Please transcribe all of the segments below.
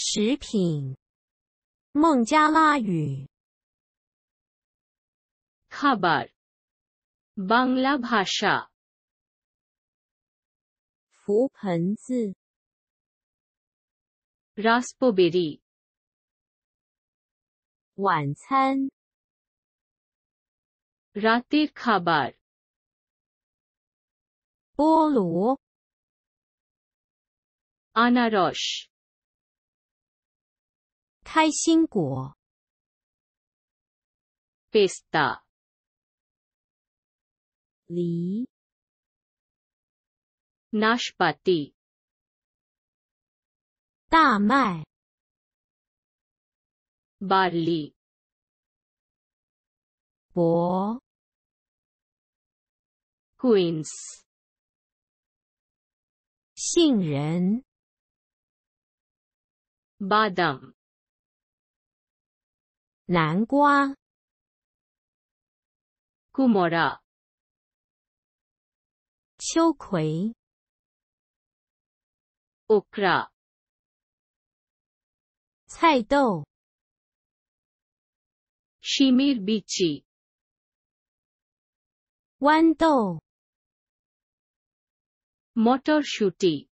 食品，孟加拉语 ख ब a b a n g l a भ ा ष a 覆盆子，raspberry，晚餐，रात्री ख ब र p a l o アナロ ш 开心果，bista，梨，nashpati，大麦，barli，e 薄 q u e e n s 杏仁，badam。南瓜 к у м 秋葵 о к р 菜豆，шмир бичи，豌豆 r shooting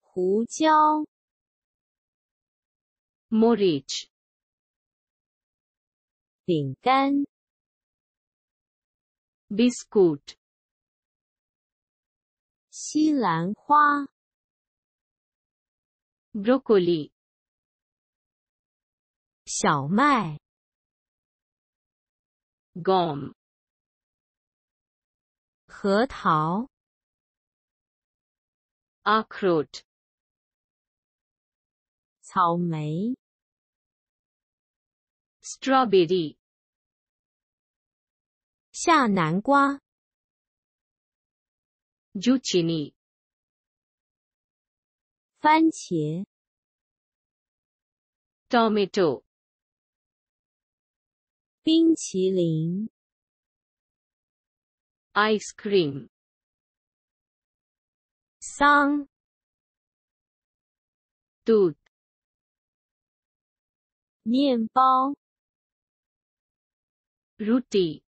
胡椒。m o r 莫切，饼干，b i s c u i t 西兰花，broccoli，小麦，g u m 核桃，acrot，草莓。Strawberry，下南瓜，Cucini，番茄，Tomato，冰淇淋，Ice cream，桑，Dut，面包。r u 鲁蒂，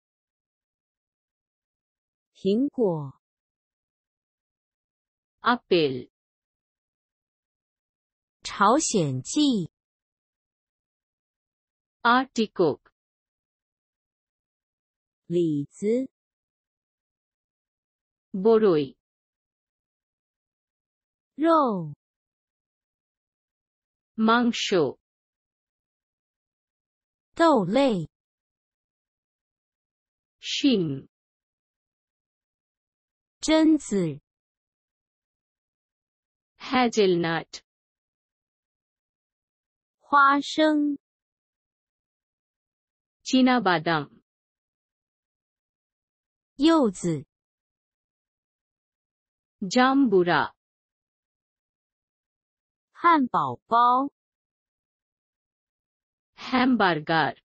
苹果 a p p l e 朝鲜蓟，artikuk，李子，bolui，肉，mangshu，豆类。杏，榛子，hazelnut，花生，china badam，柚子 j a m b u r a 汉堡包，hamburger。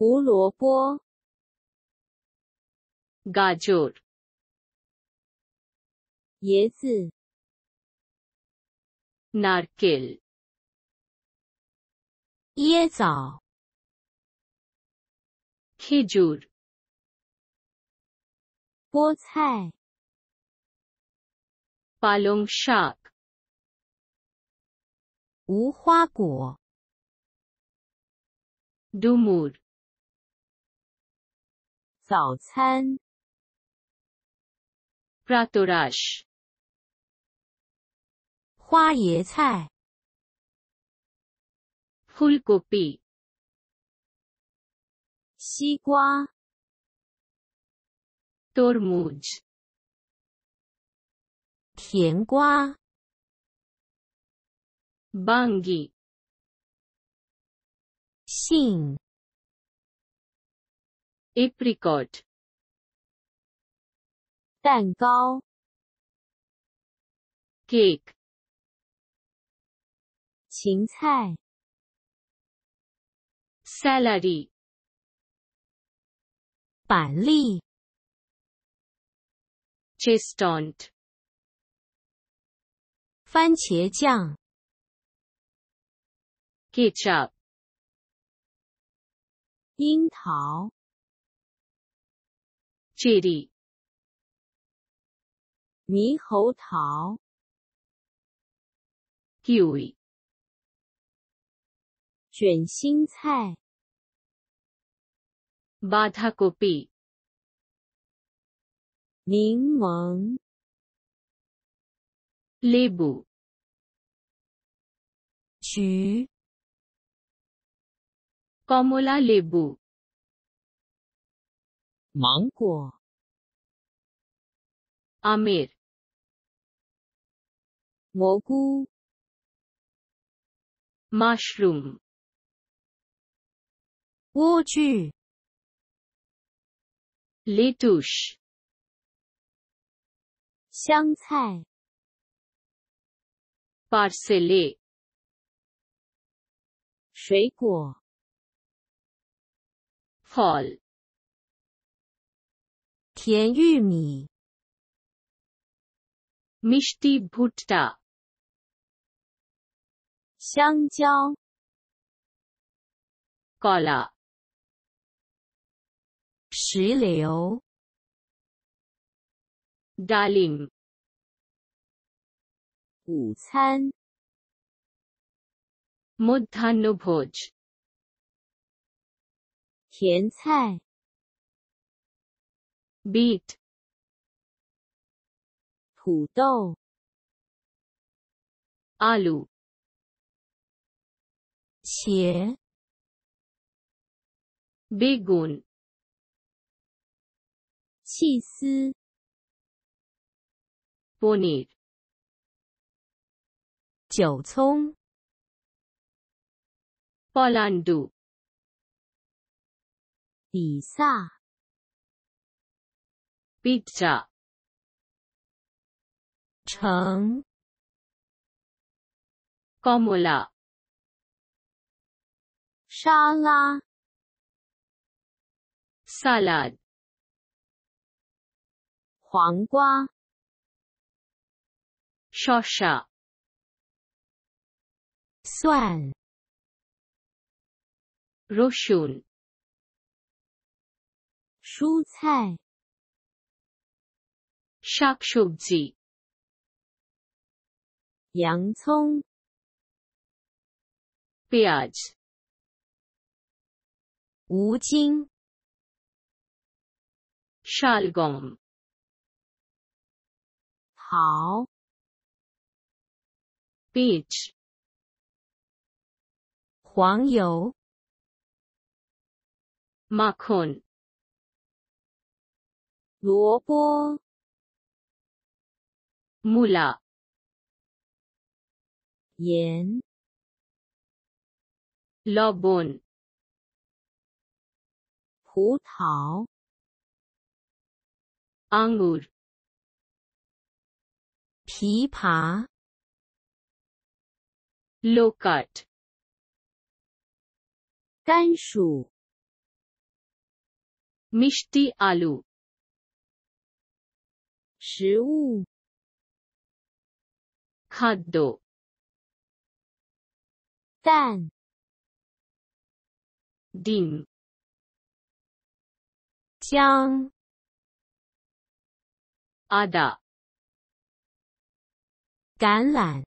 胡萝卜 g a j u r 椰子，narkil，椰枣。k h i j u r 菠菜，palungshak，无花果，dumur。早餐 p r a t o r a s h 花椰菜，fulkopi，西瓜，tormuj，甜瓜，bunge，杏。Apricot，蛋糕，cake，芹菜 s a l a y 板栗，chestnut，番茄酱，ketchup，樱桃。Jiri，猕猴桃，Kui，卷心菜 b a t a k o p i 柠檬，Lebu，橘，Komala l i b u 芒果，a m i 尔，蘑菇，mushroom，莴苣，lettuce，香菜，parsley，水果，fall。甜玉米，mishri poota，香蕉，kola，石榴，dalim，午餐，mudha nubhuj，甜菜。b e e t 土豆 a l u 茄，bigon，细丝，ponit，韭葱，polandu，比萨。o m 汤，l a 沙拉，salad 黄瓜，shosha 蒜，罗宋，蔬菜。香葱，洋葱，洋葱，胡椒，沙拉酱，蚝，beach，黄油，macun，萝卜。木瓜、盐、lobon 葡萄、芒果、枇杷、洛卡 t 甘薯、alu 食物。卡豆、蛋、丁、姜、阿达、橄榄、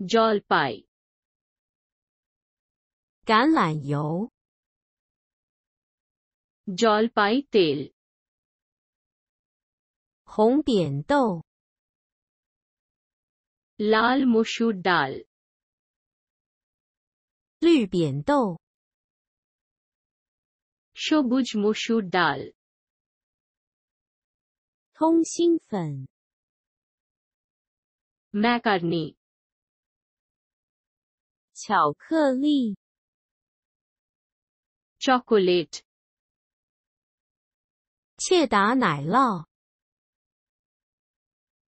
油、橄榄油、红扁豆。lal mushur 红毛豆、绿扁豆、s mushur h o b u 小扁豆、通心粉、m a a c r 麦片、巧克力、Chocolate、切达奶酪、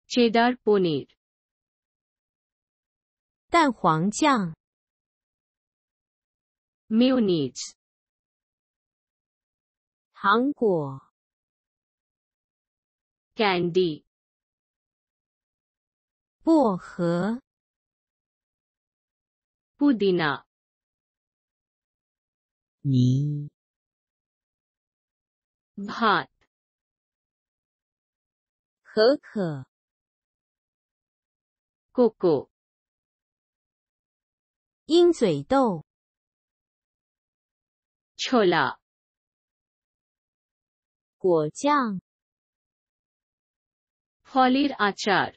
Cheddar Paneer。蛋黄酱，milk，n 糖果，candy，薄荷，pudina，泥。b h u t 可可，cocoa。鹰嘴豆，错了，果酱，hallar achar，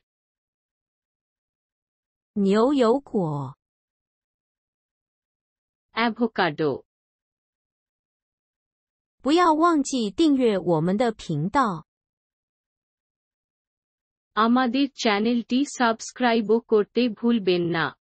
牛油果，avocado。不要忘记订阅我们的频道。আমাদের চ্যানেলটি সাবস্ক্রাইব করতে ভুলবেন না。